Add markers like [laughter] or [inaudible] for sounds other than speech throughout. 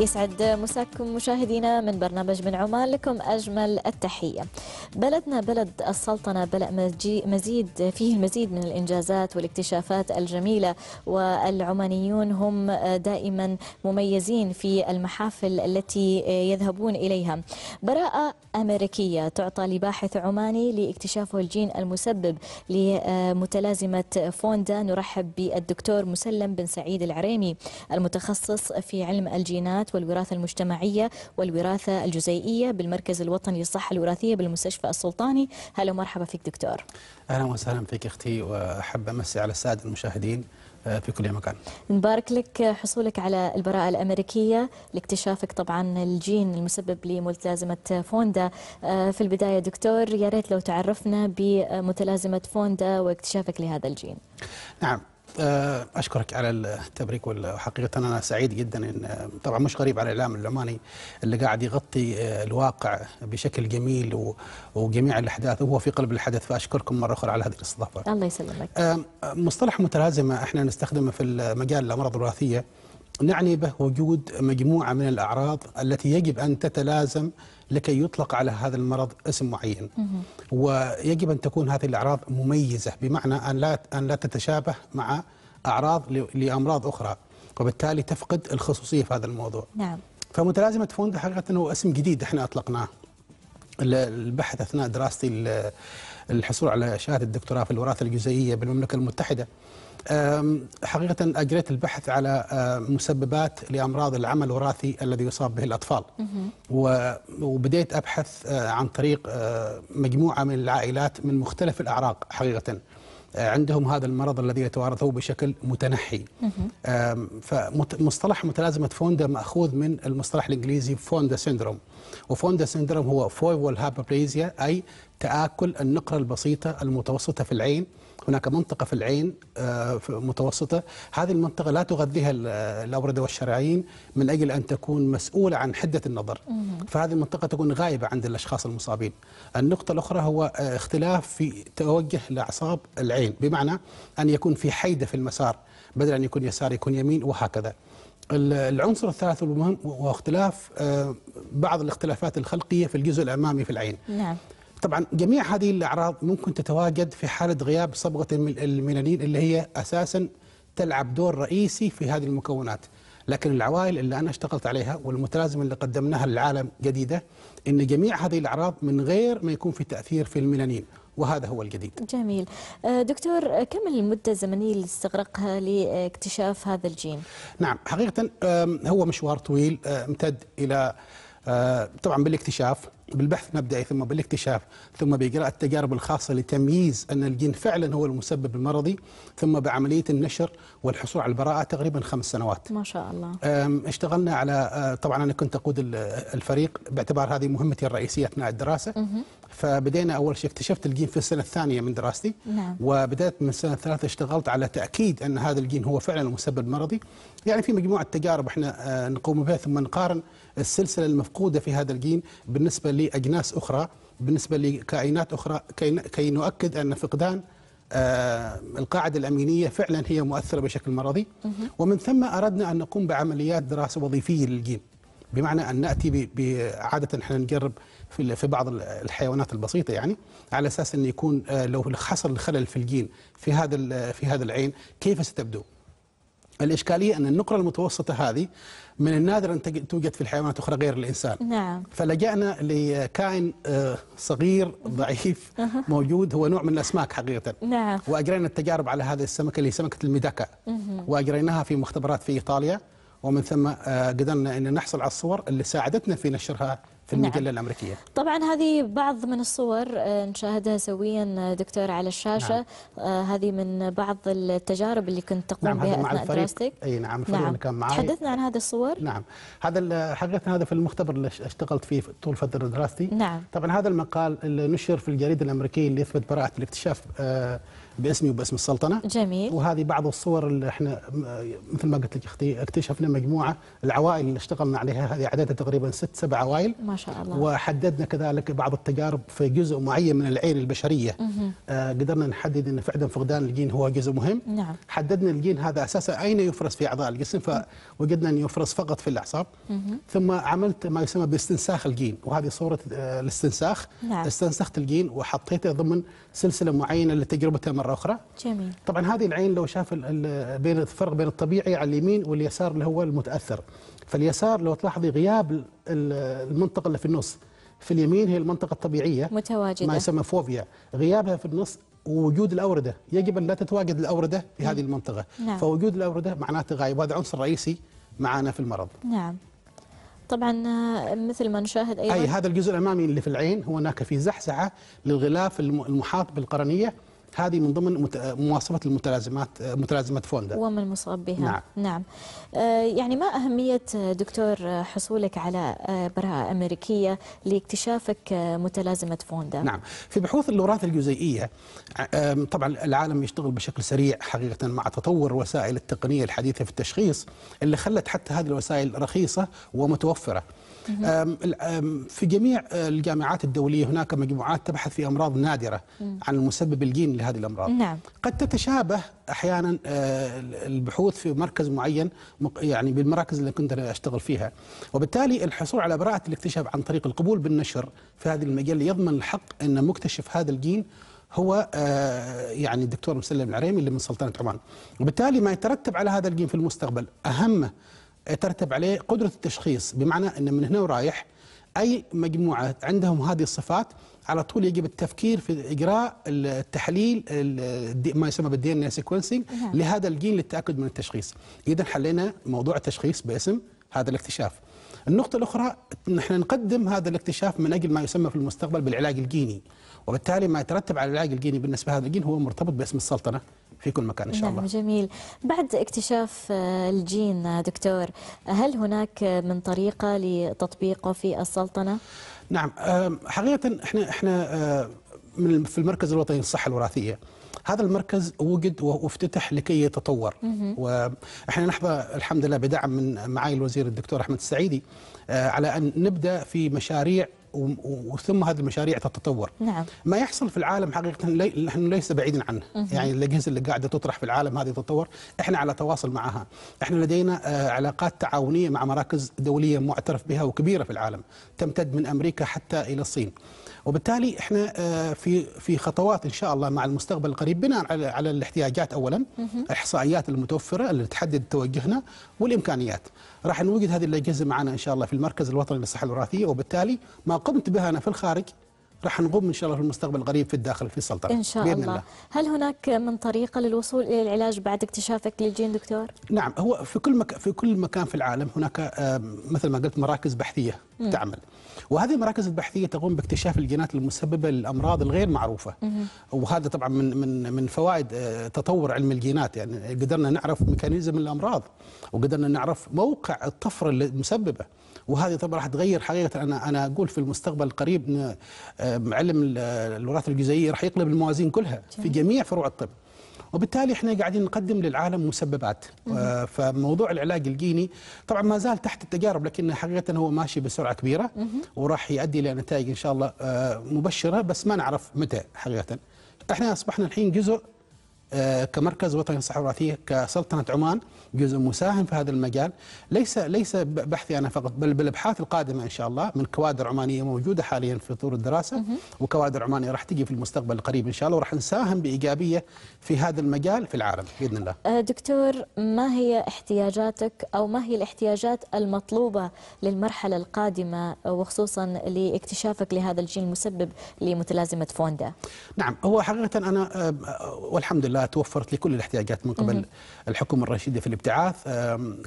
يسعد مساكم مشاهدينا من برنامج من عمان لكم أجمل التحية بلدنا بلد السلطنة بلد مزيد فيه المزيد من الإنجازات والاكتشافات الجميلة والعمانيون هم دائما مميزين في المحافل التي يذهبون إليها براءة أمريكية تعطى لباحث عماني لاكتشافه الجين المسبب لمتلازمة فوندا نرحب بالدكتور مسلم بن سعيد العريمي المتخصص في علم الجينات الخدمات والوراثة المجتمعية والوراثة الجزيئية بالمركز الوطني للصحة الوراثية بالمستشفى السلطاني هلا ومرحبا فيك دكتور أهلا وسهلا فيك أختي وأحب أمسي على السادة المشاهدين آه، في كل مكان نبارك لك حصولك على البراءة الأمريكية لاكتشافك طبعا الجين المسبب لمتلازمة فوندا آه، في البداية دكتور يا ريت لو تعرفنا بمتلازمة فوندا واكتشافك لهذا الجين نعم آه، اشكرك على التبريك وحقيقه انا سعيد جدا ان طبعا مش غريب على الاعلام العماني اللي قاعد يغطي آه، الواقع بشكل جميل وجميع الاحداث وهو في قلب الحدث فاشكركم مره اخرى على هذه الاستضافه. الله يسلمك. آه، مصطلح متلازمه احنا نستخدمه في مجال الامراض الوراثيه نعني به وجود مجموعة من الأعراض التي يجب أن تتلازم لكي يطلق على هذا المرض اسم معين ويجب أن تكون هذه الأعراض مميزة بمعنى أن لا, أن لا تتشابه مع أعراض لأمراض أخرى وبالتالي تفقد الخصوصية في هذا الموضوع نعم. فمتلازمة فوندا حقيقة هو اسم جديد احنا أطلقناه البحث اثناء دراستي الحصول على شهاده الدكتوراه في الوراثه الجزيئيه بالمملكه المتحده حقيقة أجريت البحث على مسببات لأمراض العمل الوراثي الذي يصاب به الأطفال وبديت أبحث عن طريق مجموعة من العائلات من مختلف الأعراق حقيقة عندهم هذا المرض الذي يتوارثوه بشكل متنحي فمصطلح متلازمة فوندا مأخوذ من المصطلح الإنجليزي فوندا سيندروم وفوندا سيندروم هو فويفول هابابليزيا أي تآكل النقرة البسيطة المتوسطة في العين هناك منطقة في العين آه، متوسطة هذه المنطقة لا تغذيها الأوردة والشرايين من أجل أن تكون مسؤولة عن حدة النظر فهذه المنطقة تكون غايبة عند الأشخاص المصابين النقطة الأخرى هو آه، اختلاف في توجه لأعصاب العين بمعنى أن يكون في حيدة في المسار بدل أن يكون يسار يكون يمين وهكذا العنصر الثالث والمهم هو اختلاف آه، بعض الاختلافات الخلقية في الجزء الأمامي في العين نعم. طبعا جميع هذه الاعراض ممكن تتواجد في حاله غياب صبغه الميلانين اللي هي اساسا تلعب دور رئيسي في هذه المكونات لكن العوائل اللي انا اشتغلت عليها والمتلازمه اللي قدمناها للعالم جديده ان جميع هذه الاعراض من غير ما يكون في تاثير في الميلانين وهذا هو الجديد جميل أه، دكتور كم المدة الزمنية اللي استغرقها لاكتشاف هذا الجين؟ نعم حقيقة هو مشوار طويل أه، امتد إلى أه، طبعا بالاكتشاف بالبحث المبدئي ثم بالاكتشاف ثم بإجراء التجارب الخاصة لتمييز أن الجين فعلا هو المسبب المرضي ثم بعملية النشر والحصول على البراءة تقريبا خمس سنوات ما شاء الله اشتغلنا على أه، طبعا أنا كنت أقود الفريق باعتبار هذه مهمتي الرئيسية أثناء الدراسة فبدينا أول شيء اكتشفت الجين في السنة الثانية من دراستي نعم. وبدأت من السنة الثالثة اشتغلت على تأكيد أن هذا الجين هو فعلا المسبب المرضي يعني في مجموعة تجارب احنا أه، نقوم بها ثم نقارن السلسله المفقوده في هذا الجين بالنسبه لاجناس اخرى بالنسبه لكائنات اخرى كي, كي نؤكد ان فقدان آه، القاعده الامينيه فعلا هي مؤثره بشكل مرضي ومن ثم اردنا ان نقوم بعمليات دراسه وظيفيه للجين بمعنى ان ناتي عاده احنا نجرب في في بعض الحيوانات البسيطه يعني على اساس انه يكون آه، لو حصل الخلل في الجين في هذا في هذا العين كيف ستبدو؟ الإشكالية أن النقرة المتوسطة هذه من النادر أن توجد في الحيوانات الأخرى غير الإنسان نعم. فلجأنا لكائن آه، صغير ضعيف موجود هو نوع من الأسماك حقيقة نعم. وأجرينا التجارب على هذه السمكة اللي هي سمكة الميداكا وأجريناها في مختبرات في إيطاليا ومن ثم آه، قدرنا أن نحصل على الصور اللي ساعدتنا في نشرها في المجلة نعم. الأمريكية طبعا هذه بعض من الصور آه، نشاهدها سويا آه، دكتور على الشاشة نعم. آه، هذه من بعض التجارب اللي كنت تقوم نعم بها أثناء دراستك أي نعم الفريق نعم. اللي كان معي تحدثنا عن هذه الصور نعم هذا حقيقة هذا في المختبر اللي اشتغلت فيه طول فترة دراستي نعم طبعا هذا المقال اللي نشر في الجريدة الأمريكية اللي يثبت براءة الاكتشاف آه باسمي وباسم السلطنه جميل وهذه بعض الصور اللي احنا مثل ما قلت لك اختي اكتشفنا مجموعه العوائل اللي اشتغلنا عليها هذه عددها تقريبا ست سبع عوائل ما شاء الله وحددنا كذلك بعض التجارب في جزء معين من العين البشريه آه قدرنا نحدد ان فعلا فقدان الجين هو جزء مهم نعم. حددنا الجين هذا اساسا اين يفرز في اعضاء الجسم فوجدنا انه يفرز فقط في الاعصاب ثم عملت ما يسمى باستنساخ الجين وهذه صوره آه، الاستنساخ نعم. استنسخت الجين وحطيته ضمن سلسله معينه لتجربتها مره اخرى جميل طبعا هذه العين لو شاف بين الفرق بين الطبيعي على اليمين واليسار اللي هو المتاثر فاليسار لو تلاحظي غياب المنطقه اللي في النص في اليمين هي المنطقه الطبيعيه متواجده ما يسمى فوبيا غيابها في النص ووجود الاورده يجب ان لا تتواجد الاورده في هذه نعم. المنطقه نعم. فوجود الاورده معناته غايب وهذا عنصر رئيسي معانا في المرض نعم طبعا آه، مثل ما نشاهد ايضا اي هذا الجزء الامامي اللي في العين هو هناك في زحزحه للغلاف المحاط بالقرنيه هذه من ضمن مواصفه المتلازمات متلازمه فوندا ومن مصاب بها نعم, نعم. آه، يعني ما اهميه دكتور حصولك على آه، براءه امريكيه لاكتشافك آه، متلازمه فوندا نعم في بحوث الوراثه الجزيئيه طبعا العالم يشتغل بشكل سريع حقيقه مع تطور الوسائل التقنيه الحديثه في التشخيص اللي خلت حتى هذه الوسائل رخيصه ومتوفره في جميع الجامعات الدوليه هناك مجموعات تبحث في امراض نادره عن المسبب الجيني هذه الامراض نعم. قد تتشابه احيانا آه، البحوث في مركز معين يعني بالمراكز اللي كنت أنا اشتغل فيها وبالتالي الحصول على براءه الاكتشاف عن طريق القبول بالنشر في هذه المجله يضمن الحق ان مكتشف هذا الجين هو آه، يعني الدكتور مسلم العريمي اللي من سلطنه عمان وبالتالي ما يترتب على هذا الجين في المستقبل اهم يترتب عليه قدره التشخيص بمعنى ان من هنا ورايح اي مجموعه عندهم هذه الصفات على طول يجب التفكير في اجراء التحليل ما يسمى بالدي ان سيكونسنج لهذا الجين للتاكد من التشخيص اذا حلينا موضوع التشخيص باسم هذا الاكتشاف النقطة الأخرى نحن نقدم هذا الاكتشاف من أجل ما يسمى في المستقبل بالعلاج الجيني وبالتالي ما يترتب على العلاج الجيني بالنسبة لهذا الجين هو مرتبط باسم السلطنة في كل مكان إن شاء نعم الله جميل بعد اكتشاف آه، الجين آه، دكتور هل هناك آه، من طريقة لتطبيقه في السلطنة؟ نعم حقيقة احنا احنا من في المركز الوطني للصحة الوراثية هذا المركز وجد وافتتح لكي يتطور واحنا نحظى الحمد لله بدعم من معالي الوزير الدكتور احمد السعيدي على ان نبدا في مشاريع وثم هذه المشاريع تتطور نعم. ما يحصل في العالم حقيقة نحن ليس بعيدا عنه يعني الأجهزة اللي قاعدة تطرح في العالم هذه تتطور إحنا على تواصل معها إحنا لدينا آه، علاقات تعاونية مع مراكز دولية معترف بها وكبيرة في العالم تمتد من أمريكا حتى إلى الصين وبالتالي احنا آه، في في خطوات ان شاء الله مع المستقبل القريب بناء على الاحتياجات اولا الاحصائيات المتوفره اللي تحدد توجهنا والامكانيات راح نوجد هذه الاجهزه معنا ان شاء الله في المركز الوطني للصحه الوراثيه وبالتالي ما قمت بها انا في الخارج راح نقوم ان شاء الله في المستقبل القريب في الداخل في السلطنه ان شاء بإذن الله. الله هل هناك من طريقه للوصول الى العلاج بعد اكتشافك للجين دكتور نعم هو في كل مك... في كل مكان في العالم هناك آه، مثل ما قلت مراكز بحثيه تعمل وهذه المراكز البحثيه تقوم باكتشاف الجينات المسببه للامراض الغير معروفه وهذا طبعا من من من فوائد آه، تطور علم الجينات يعني قدرنا نعرف ميكانيزم الامراض وقدرنا نعرف موقع الطفره المسببه وهذه طبعا راح تغير حقيقه انا انا اقول في المستقبل القريب آه، علم الوراثه الجزيئيه راح يقلب الموازين كلها في جميع فروع الطب وبالتالي احنا قاعدين نقدم للعالم مسببات آه، فموضوع العلاج الجيني طبعا ما زال تحت التجارب لكن حقيقه هو ماشي بسرعه كبيره وراح يؤدي الى نتائج ان شاء الله آه، مبشره بس ما نعرف متى حقيقه احنا اصبحنا الحين جزء آه، كمركز وطني للصحة الوراثية كسلطنة عمان جزء مساهم في هذا المجال ليس ليس بحثي أنا فقط بل بالأبحاث القادمة إن شاء الله من كوادر عمانية موجودة حاليا في طور الدراسة وكوادر عمانية راح تجي في المستقبل القريب إن شاء الله وراح نساهم بإيجابية في هذا المجال في العالم بإذن الله آه، دكتور ما هي احتياجاتك أو ما هي الاحتياجات المطلوبة للمرحلة القادمة وخصوصا لاكتشافك لهذا الجين المسبب لمتلازمة فوندا نعم هو حقيقة أنا آه، والحمد لله لا توفرت لكل الاحتياجات من قبل الحكومه الرشيده في الابتعاث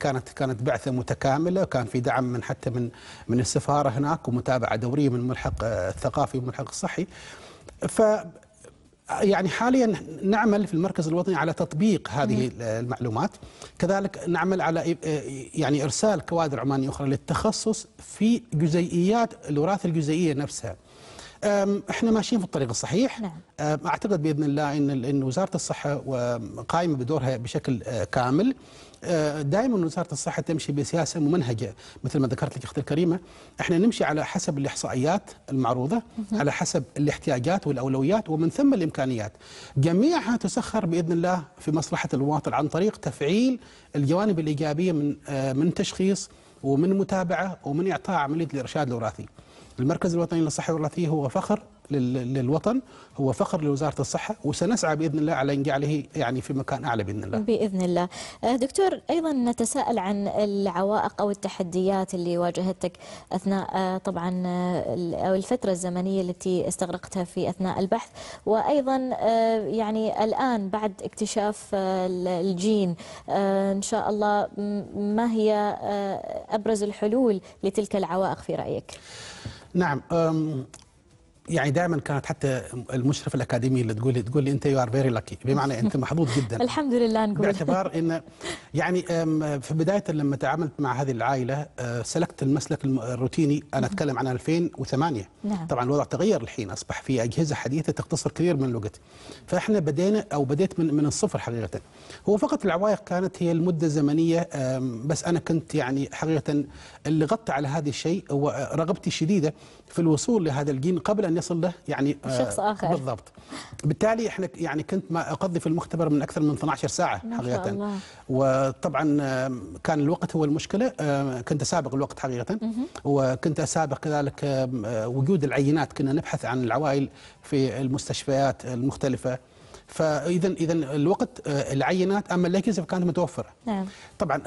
كانت كانت بعثه متكامله كان في دعم من حتى من من السفاره هناك ومتابعه دوريه من الملحق آه، الثقافي والملحق الصحي ف يعني حاليا نعمل في المركز الوطني على تطبيق هذه المعلومات كذلك نعمل على يعني ارسال كوادر عمانيه اخرى للتخصص في جزيئيات الوراثه الجزيئيه نفسها احنا ماشيين في الطريق الصحيح نعم. اعتقد باذن الله ان ان وزاره الصحه قائمه بدورها بشكل أه، كامل أه، دائما وزاره الصحه تمشي بسياسه ممنهجه مثل ما ذكرت لك اختي الكريمه احنا نمشي على حسب الاحصائيات المعروضه مه. على حسب الاحتياجات والاولويات ومن ثم الامكانيات جميعها تسخر باذن الله في مصلحه المواطن عن طريق تفعيل الجوانب الايجابيه من أه، من تشخيص ومن متابعه ومن اعطاء عمليه الارشاد الوراثي المركز الوطني للصحة الوراثية هو فخر للوطن هو فخر لوزارة الصحة وسنسعى بإذن الله على إنجاله يعني في مكان أعلى بإذن الله بإذن الله أه، دكتور أيضا نتساءل عن العوائق أو التحديات اللي واجهتك أثناء أه، طبعا أه، أو الفترة الزمنية التي استغرقتها في أثناء البحث وأيضا يعني الآن بعد اكتشاف الجين إن شاء الله ما هي أبرز الحلول لتلك العوائق في رأيك؟ نعم يعني دائما كانت حتى المشرف الاكاديمي اللي تقول لي تقول لي انت يو ار فيري لاكي بمعنى انت محظوظ جدا [laughs] الحمد لله نقول باعتبار ان يعني في بدايه لما تعاملت مع هذه العائله أه، سلكت المسلك الروتيني انا اتكلم عن 2008 نعم. طبعا الوضع تغير الحين اصبح في اجهزه حديثه تختصر كثير من الوقت فاحنا بدينا او بديت من من الصفر حقيقه هو فقط العوائق كانت هي المده الزمنيه بس انا كنت يعني حقيقه اللي غطى على هذا الشيء هو رغبتي الشديده في الوصول لهذا الجين قبل ان ان يصل له يعني آه، شخص اخر بالضبط بالتالي احنا يعني كنت ما اقضي في المختبر من اكثر من 12 ساعه حقيقه الله. وطبعا آه، كان الوقت هو المشكله آه، كنت اسابق الوقت حقيقه وكنت اسابق كذلك وجود العينات كنا نبحث عن العوائل في المستشفيات المختلفه فاذا اذا الوقت العينات اما الاجهزه كانت متوفره. نعم. طبعا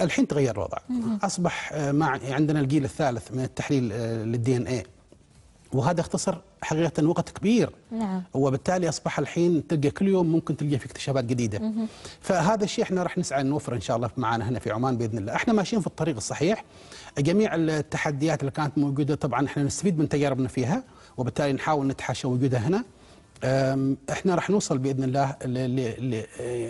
الحين تغير الوضع، اصبح ما عندنا الجيل الثالث من التحليل للدي ان اي وهذا اختصر حقيقة وقت كبير نعم. وبالتالي أصبح الحين تلقى كل يوم ممكن تلقى في اكتشافات جديدة فهذا الشيء احنا راح نسعى نوفره إن شاء الله معنا هنا في عمان بإذن الله احنا ماشيين في الطريق الصحيح جميع التحديات اللي كانت موجودة طبعا احنا نستفيد من تجاربنا فيها وبالتالي نحاول نتحاشى وجودها هنا احنا راح نوصل باذن الله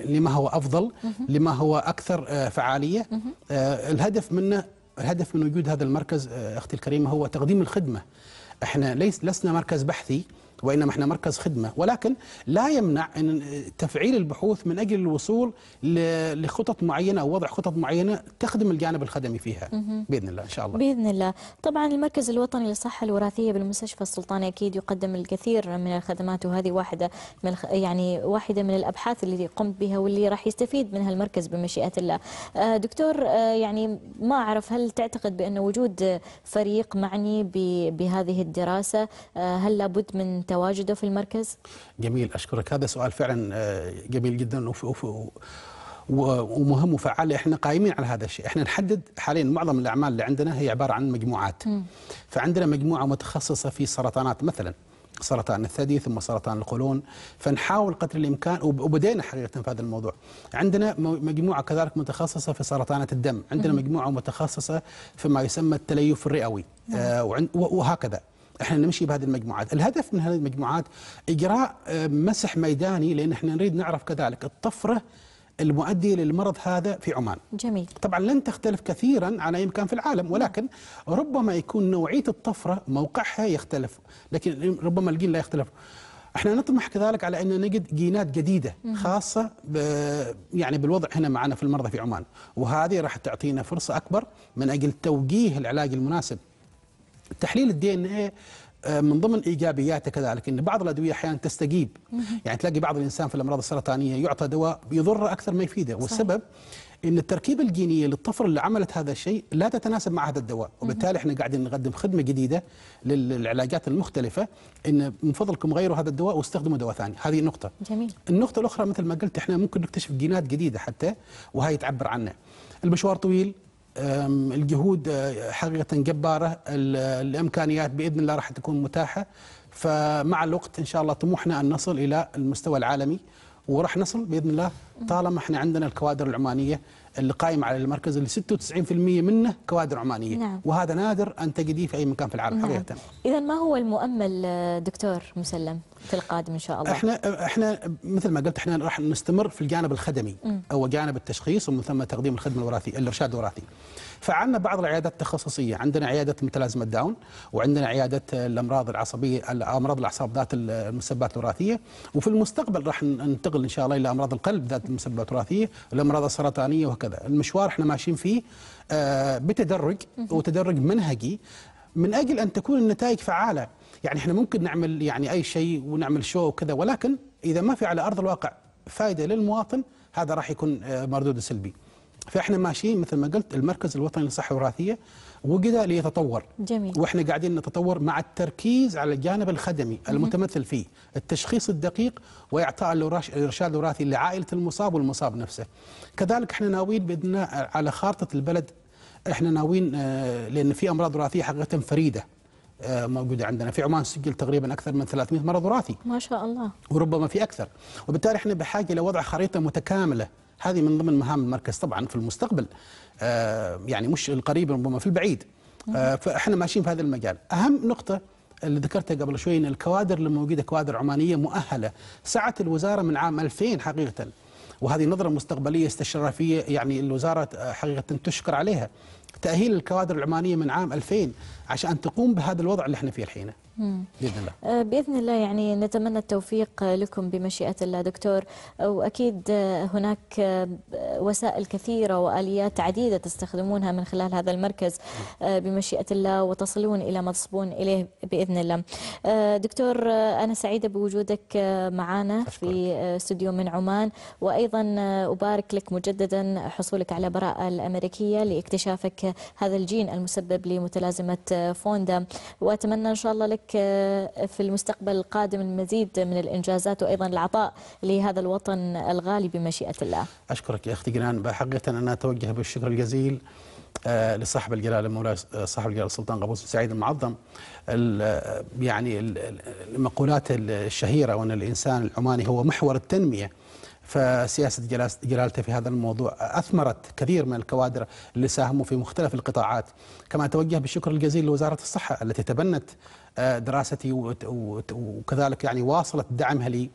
لما هو افضل لما هو اكثر آه، فعاليه آه، الهدف منه الهدف من وجود هذا المركز آه، اختي الكريمه هو تقديم الخدمه احنا ليس لسنا مركز بحثي وإنما إحنا مركز خدمة ولكن لا يمنع أن تفعيل البحوث من أجل الوصول لخطط معينة أو وضع خطط معينة تخدم الجانب الخدمي فيها بإذن الله إن شاء الله بإذن الله طبعا المركز الوطني للصحة الوراثية بالمستشفى السلطاني أكيد يقدم الكثير من الخدمات وهذه واحدة من يعني واحدة من الأبحاث اللي قمت بها واللي راح يستفيد منها المركز بمشيئة الله آه، دكتور آه، يعني ما أعرف هل تعتقد بأن وجود فريق معني بهذه الدراسة آه، هل لابد من تواجده في المركز؟ جميل أشكرك هذا سؤال فعلا آه، جميل جدا وفي وفي ومهم وفعال احنا قائمين على هذا الشيء احنا نحدد حاليا معظم الاعمال اللي عندنا هي عباره عن مجموعات م. فعندنا مجموعه متخصصه في سرطانات مثلا سرطان الثدي ثم سرطان القولون فنحاول قدر الامكان وبدينا حقيقه في هذا الموضوع عندنا مجموعه كذلك متخصصه في سرطانات الدم عندنا مجموعه متخصصه فيما يسمى التليف الرئوي نعم. آه وهكذا احنا نمشي بهذه المجموعات الهدف من هذه المجموعات اجراء آه، مسح ميداني لان احنا نريد نعرف كذلك الطفره المؤدية للمرض هذا في عمان جميل طبعا لن تختلف كثيرا عن أي مكان في العالم ولكن ربما يكون نوعية الطفرة موقعها يختلف لكن ربما الجين لا يختلف احنا نطمح كذلك على ان نجد جينات جديده خاصه يعني بالوضع هنا معنا في المرضى في عمان وهذه راح تعطينا فرصه اكبر من اجل توجيه العلاج المناسب تحليل الدي ان ايه من ضمن ايجابياته كذلك ان بعض الادويه احيانا تستجيب يعني تلاقي بعض الانسان في الامراض السرطانيه يعطى دواء يضره اكثر ما يفيده والسبب ان التركيبه الجينيه للطفل اللي عملت هذا الشيء لا تتناسب مع هذا الدواء وبالتالي احنا قاعدين نقدم خدمه جديده للعلاجات المختلفه ان من فضلكم غيروا هذا الدواء واستخدموا دواء ثاني هذه نقطه جميل النقطه الاخرى مثل ما قلت احنا ممكن نكتشف جينات جديده حتى وهي تعبر عنها المشوار طويل الجهود أه، حقيقه جباره الامكانيات باذن الله راح تكون متاحه فمع الوقت ان شاء الله طموحنا ان نصل الى المستوى العالمي وراح نصل باذن الله طالما احنا عندنا الكوادر العمانيه اللي قائم على المركز اللي 96% منه كوادر عمانيه نعم. وهذا نادر ان تجديه في اي مكان في العالم نعم. حقيقه اذا ما هو المؤمل دكتور مسلم في القادم ان شاء الله احنا احنا مثل ما قلت احنا راح نستمر في الجانب الخدمي م. او جانب التشخيص ومن ثم تقديم الخدمه الوراثيه الارشاد الوراثي فعندنا بعض العيادات التخصصيه عندنا عياده متلازمه داون وعندنا عياده الامراض العصبيه الامراض الاعصاب ذات المسببات الوراثيه وفي المستقبل راح ننتقل ان شاء الله الى امراض القلب ذات المسببات الوراثيه الامراض السرطانيه وهكذا هكذا المشوار احنا ماشيين فيه آه، بتدرج وتدرج منهجي من اجل ان تكون النتائج فعاله يعني احنا ممكن نعمل يعني اي شيء ونعمل شو وكذا ولكن اذا ما في على ارض الواقع فائده للمواطن هذا راح يكون آه، مردود سلبي فاحنا ماشيين مثل ما قلت المركز الوطني للصحه الوراثيه وجد ليتطور جميل. واحنا قاعدين نتطور مع التركيز على الجانب الخدمي المتمثل فيه التشخيص الدقيق واعطاء الارشاد الوراثي لعائله المصاب والمصاب نفسه كذلك احنا ناويين باذن الله على خارطه البلد احنا ناويين آه، لان في امراض وراثيه حقيقه فريده آه، موجودة عندنا في عمان سجل تقريبا أكثر من 300 مرض وراثي ما شاء الله وربما في أكثر وبالتالي احنا بحاجة لوضع خريطة متكاملة هذه من ضمن مهام المركز طبعا في المستقبل آه، يعني مش القريب ربما في البعيد آه، فاحنا ماشيين في هذا المجال اهم نقطه اللي ذكرتها قبل شوي ان الكوادر اللي موجوده كوادر عمانيه مؤهله سعت الوزاره من عام 2000 حقيقه وهذه نظره مستقبليه استشرافيه يعني الوزاره آه، حقيقه تشكر عليها تاهيل الكوادر العمانيه من عام 2000 عشان تقوم بهذا الوضع اللي احنا فيه الحين باذن الله آه، باذن الله يعني نتمنى التوفيق لكم بمشيئه الله دكتور واكيد آه، هناك آه، وسائل كثيره واليات عديده تستخدمونها من خلال هذا المركز بمشيئه الله وتصلون الى ما تصبون اليه باذن الله. دكتور انا سعيده بوجودك معنا في استوديو من عمان وايضا ابارك لك مجددا حصولك على براءه الامريكيه لاكتشافك هذا الجين المسبب لمتلازمه فوندا واتمنى ان شاء الله لك آه، في المستقبل القادم المزيد من الإنجازات وأيضا العطاء لهذا الوطن الغالي بمشيئة الله أشكرك يا أختي جنان حقيقة أنا أتوجه بالشكر الجزيل آه، لصاحب الجلاله المولى صاحب الجلاله السلطان قابوس بن سعيد المعظم آه، يعني المقولات الشهيره وان الانسان العماني هو محور التنميه فسياسة جلالته في هذا الموضوع أثمرت كثير من الكوادر اللي ساهموا في مختلف القطاعات كما توجه بالشكر الجزيل لوزارة الصحة التي تبنت آه، دراستي وكذلك يعني واصلت دعمها لي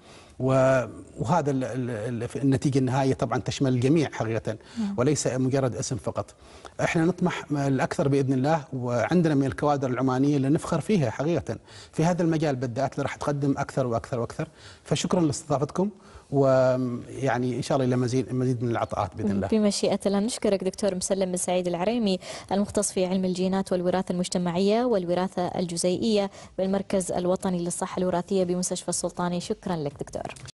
وهذا النتيجه النهائيه طبعا تشمل الجميع حقيقه وليس مجرد اسم فقط. احنا نطمح الاكثر باذن الله وعندنا من الكوادر العمانيه اللي نفخر فيها حقيقه في هذا المجال بالذات اللي راح تقدم اكثر واكثر واكثر فشكرا لاستضافتكم ويعني ان شاء الله الى مزيد مزيد من العطاءات باذن الله. بمشيئه الله نشكرك دكتور مسلم بن سعيد العريمي المختص في علم الجينات والوراثه المجتمعيه والوراثه الجزيئيه بالمركز الوطني للصحه الوراثيه بمستشفى السلطاني شكرا لك دكتور.